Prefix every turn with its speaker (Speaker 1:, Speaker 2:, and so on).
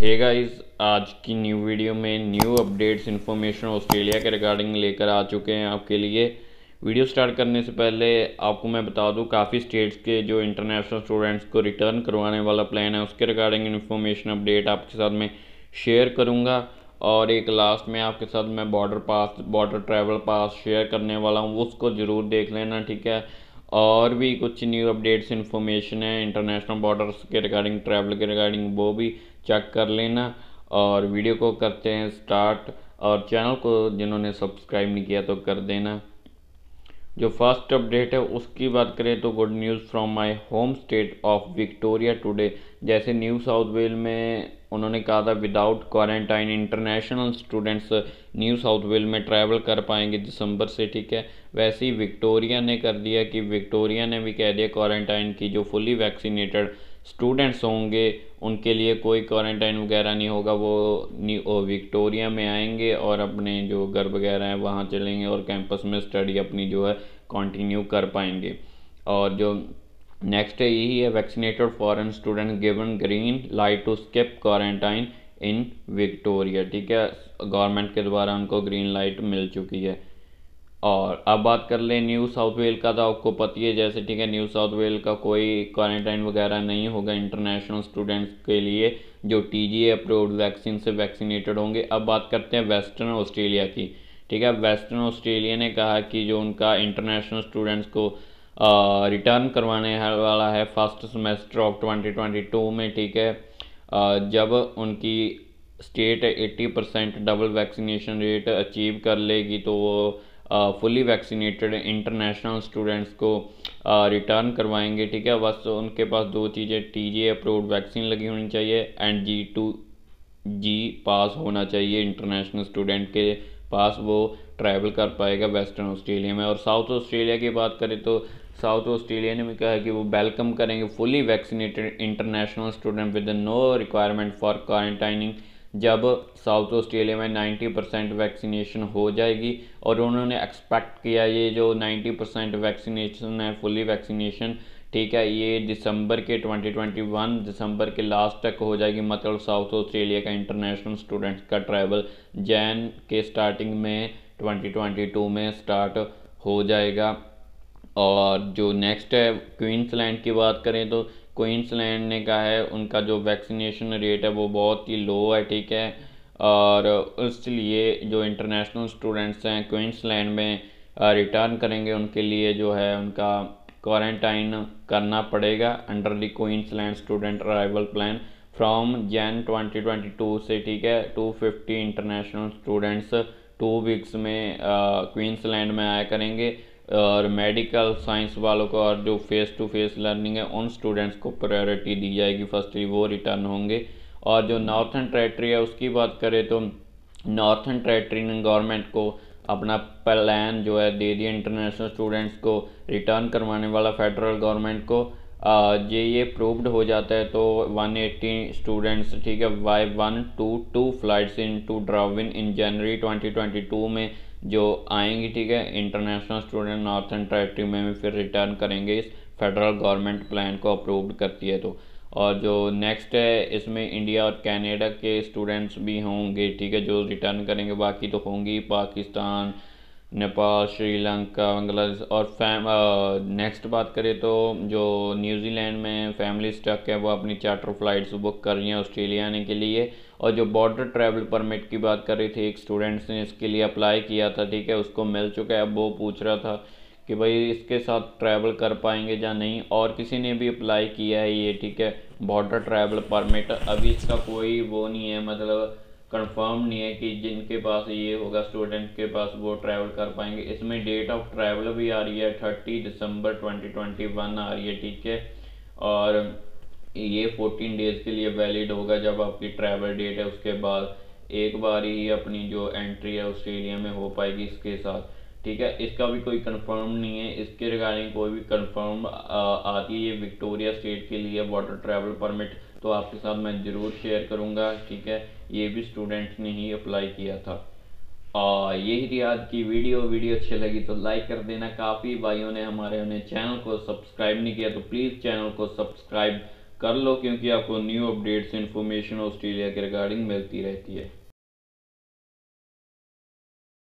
Speaker 1: हे guys आज की new video में न्यू अपडेट्स इन्फॉर्मेशन ऑस्ट्रेलिया के रिगार्डिंग लेकर आ चुके हैं आपके लिए वीडियो स्टार्ट करने से पहले आपको मैं बता दूं काफ़ी स्टेट्स के जो इंटरनेशनल स्टूडेंट्स को रिटर्न करवाने वाला प्लान है उसके रिगार्डिंग इन्फॉर्मेशन अपडेट आपके साथ में शेयर करूँगा और एक लास्ट में आपके साथ मैं border pass border travel pass share करने वाला हूँ उसको ज़रूर देख लेना ठीक है और भी कुछ न्यू अपडेट्स इन्फॉर्मेशन है इंटरनेशनल बॉर्डर्स के रिगार्डिंग ट्रैवल के रिगार्डिंग वो भी चेक कर लेना और वीडियो को करते हैं स्टार्ट और चैनल को जिन्होंने सब्सक्राइब नहीं किया तो कर देना जो फर्स्ट अपडेट है उसकी बात करें तो good news from my home state of Victoria today जैसे न्यू साउथ वेल में उन्होंने कहा था without quarantine international students New South Wales में ट्रैवल कर पाएंगे दिसंबर से ठीक है वैसे ही विक्टोरिया ने कर दिया कि विक्टोरिया ने भी कह दिया क्वारंटाइन की जो फुली वैक्सीनेटेड स्टूडेंट्स होंगे उनके लिए कोई क्वारंटाइन वगैरह नहीं होगा वो विक्टोरिया में आएंगे और अपने जो घर वगैरह हैं वहाँ चलेंगे और कैंपस में स्टडी अपनी जो है कंटिन्यू कर पाएंगे और जो नेक्स्ट है यही है vaccinated foreign student given green light to skip quarantine in Victoria ठीक है गवर्नमेंट के द्वारा उनको ग्रीन लाइट मिल चुकी है और अब बात कर लें न्यू साउथ वेल का तो आपको पता है जैसे ठीक है न्यू साउथ वेल का कोई क्वारंटाइन वगैरह नहीं होगा इंटरनेशनल स्टूडेंट्स के लिए जो टी जी अप्रूव्ड वैक्सीन से वैक्सीनेटेड होंगे अब बात करते हैं वेस्टर्न ऑस्ट्रेलिया की ठीक है वेस्टर्न ऑस्ट्रेलिया ने कहा कि जो उनका इंटरनेशनल स्टूडेंट्स को रिटर्न uh, करवाने वाला है फर्स्ट सेमेस्टर ऑफ 2022 में ठीक है uh, जब उनकी state 80 percent double vaccination rate achieve कर लेगी तो वो फुली वैक्सीनेटेड इंटरनेशनल स्टूडेंट्स को रिटर्न uh, करवाएंगे ठीक है बस उनके पास दो चीज़ें टी जी अप्रूव्ड वैक्सीन लगी होनी चाहिए एंड जी टू जी पास होना चाहिए इंटरनेशनल स्टूडेंट के पास वो ट्रैवल कर पाएगा वेस्टर्न ऑस्ट्रेलिया में और साउथ ऑस्ट्रेलिया की बात करें तो साउथ ऑस्ट्रेलिया ने भी कहा है कि वो वेलकम करेंगे fully vaccinated international student with no requirement for quarantining जब साउथ ऑस्ट्रेलिया में 90 परसेंट वैक्सीनेशन हो जाएगी और उन्होंने एक्सपेक्ट किया ये जो 90 परसेंट वैक्सीनेशन है फुली वैक्सीनेशन ठीक है ये दिसंबर के 2021 दिसंबर के लास्ट तक हो जाएगी मतलब साउथ ऑस्ट्रेलिया का इंटरनेशनल स्टूडेंट्स का ट्रैवल जैन के स्टार्टिंग में 2022 में स्टार्ट हो जाएगा और जो नेक्स्ट है क्वींसलैंड की बात करें तो क्वींसलैंड ने कहा है उनका जो वैक्सीनेशन रेट है वो बहुत ही लो है ठीक है और इसलिए जो इंटरनेशनल स्टूडेंट्स हैं क्वींसलैंड में रिटर्न करेंगे उनके लिए जो है उनका क्वारंटाइन करना पड़ेगा under the Queensland student arrival plan from Jan 2022 से ठीक है 250 इंटरनेशनल स्टूडेंट्स टू वीक्स में क्वींसलैंड में आया करेंगे और मेडिकल साइंस वालों को और जो फेस टू फेस लर्निंग है उन स्टूडेंट्स को प्रायोरिटी दी जाएगी फर्स्टली वो रिटर्न होंगे और जो नॉर्थन टेरेटरी है उसकी बात करें तो नॉर्थन टेरेटरी ने गवर्नमेंट को अपना प्लान जो है दे दिया इंटरनेशनल स्टूडेंट्स को रिटर्न करवाने वाला फेडरल गवर्नमेंट को ये ये प्रूव्ड हो जाता है तो 180 स्टूडेंट्स ठीक है via one two two flights into Darwin in January 2022 में जो आएंगी ठीक है इंटरनेशनल स्टूडेंट नॉर्थन टेरेटरी में भी फिर रिटर्न करेंगे इस फेडरल गवर्नमेंट प्लान को अप्रूव्ड करती है तो और जो नेक्स्ट है इसमें इंडिया और कैनेडा के स्टूडेंट्स भी होंगे ठीक है जो रिटर्न करेंगे बाकी तो होंगी पाकिस्तान नेपाल श्रीलंका बांग्लादेश और फैम नेक्स्ट बात करें तो जो न्यूजीलैंड में फैमिली स्टक है वो अपनी चार्टर फ्लाइट्स बुक कर रही हैं ऑस्ट्रेलिया आने के लिए और जो बॉर्डर ट्रैवल परमिट की बात कर रही थी एक स्टूडेंट्स ने इसके लिए अप्लाई किया था ठीक है उसको मिल चुका है अब वो पूछ रहा था कि भाई इसके साथ ट्रैवल कर पाएंगे या नहीं और किसी ने भी अप्लाई किया है ये ठीक है बॉर्डर ट्रैवल परमिट अभी इसका कोई वो नहीं है मतलब कंफर्म नहीं है कि जिनके पास ये होगा स्टूडेंट के पास वो ट्रैवल कर पाएंगे इसमें डेट ऑफ ट्रैवल भी आ रही है thirty December twenty twenty one आ रही है ठीक है और ये फोर्टीन डेज़ के लिए वैलिड होगा जब आपकी ट्रैवल डेट है उसके बाद एक बार ही अपनी जो एंट्री है ऑस्ट्रेलिया में हो पाएगी इसके साथ ठीक है इसका भी कोई कंफर्म नहीं है इसके रिगार्डिंग कोई भी कंफर्म आती है ये विक्टोरिया स्टेट के लिए वाटर ट्रैवल परमिट तो आपके साथ मैं ज़रूर शेयर करूँगा ठीक है ये भी स्टूडेंट्स ने ही अप्लाई किया था और यही थी आज की वीडियो वीडियो अच्छी लगी तो लाइक कर देना काफ़ी भाइयों ने हमारे उन्हें चैनल को सब्सक्राइब नहीं किया तो प्लीज़ चैनल को सब्सक्राइब कर लो क्योंकि आपको न्यू अपडेट्स इन्फॉर्मेशन ऑस्ट्रेलिया के रिगार्डिंग मिलती रहती है